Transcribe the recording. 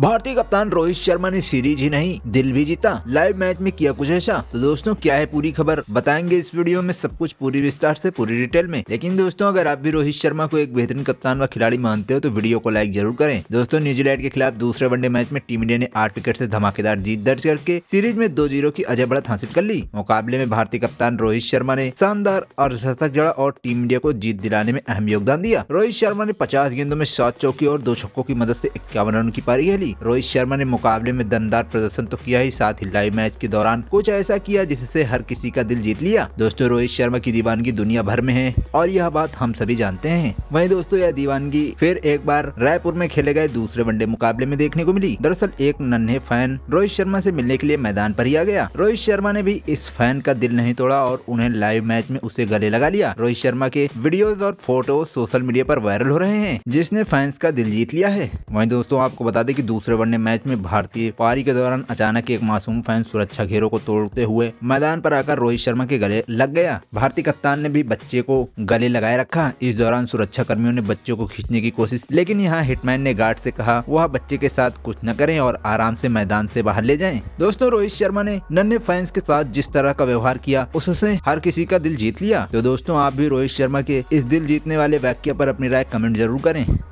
भारतीय कप्तान रोहित शर्मा ने सीरीज ही नहीं दिल भी जीता लाइव मैच में किया कुछ ऐसा तो दोस्तों क्या है पूरी खबर बताएंगे इस वीडियो में सब कुछ पूरी विस्तार से पूरी डिटेल में लेकिन दोस्तों अगर आप भी रोहित शर्मा को एक बेहतरीन कप्तान व खिलाड़ी मानते हो तो वीडियो को लाइक जरूर करें दोस्तों न्यूजीलैंड के खिलाफ दूसरे वनडे मैच में टीम इंडिया ने आठ विकेट ऐसी धमाकेदार जीत दर्ज करके सीरीज में दो जीरो की अजय बढ़त हासिल कर ली मुकाबले में भारतीय कप्तान रोहित शर्मा ने शानदार अर्धशतक जड़ा और टीम इंडिया को जीत दिलाने में अहम योगदान दिया रोहित शर्मा ने पचास गेंदों में सात चौकी और दो छक्कों की मदद ऐसी इक्यावन रन की पारी खेली खिलाड़ी रोहित शर्मा ने मुकाबले में दमदार प्रदर्शन तो किया ही साथ ही लाइव मैच के दौरान कुछ ऐसा किया जिससे हर किसी का दिल जीत लिया दोस्तों रोहित शर्मा की दीवानगी दुनिया भर में है और यह बात हम सभी जानते हैं वही दोस्तों यह दीवानगी फिर एक बार रायपुर में खेले गए दूसरे वनडे मुकाबले में देखने को मिली दरअसल एक नन्हे फैन रोहित शर्मा ऐसी मिलने के लिए मैदान पर ही आ गया रोहित शर्मा ने भी इस फैन का दिल नहीं तोड़ा और उन्हें लाइव मैच में उसे गले लगा लिया रोहित शर्मा के वीडियोज और फोटो सोशल मीडिया पर वायरल हो रहे हैं जिसने फैंस का दिल जीत लिया है वहीं दोस्तों आपको बता दें कि दूसरे वनडे मैच में भारतीय पारी के दौरान अचानक एक मासूम फैन सुरक्षा घेरों को तोड़ते हुए मैदान पर आकर रोहित शर्मा के गले लग गया भारतीय कप्तान ने भी बच्चे को गले लगाए रखा इस दौरान सुरक्षा कर्मियों ने बच्चों को खींचने की कोशिश लेकिन यहाँ हिटमैन ने गार्ड से कहा वह बच्चे के साथ कुछ न करें और आराम से मैदान से बाहर ले जाएं। दोस्तों रोहित शर्मा ने नन्हे फैंस के साथ जिस तरह का व्यवहार किया उससे हर किसी का दिल जीत लिया तो दोस्तों आप भी रोहित शर्मा के इस दिल जीतने वाले वाक्य पर अपनी राय कमेंट जरूर करें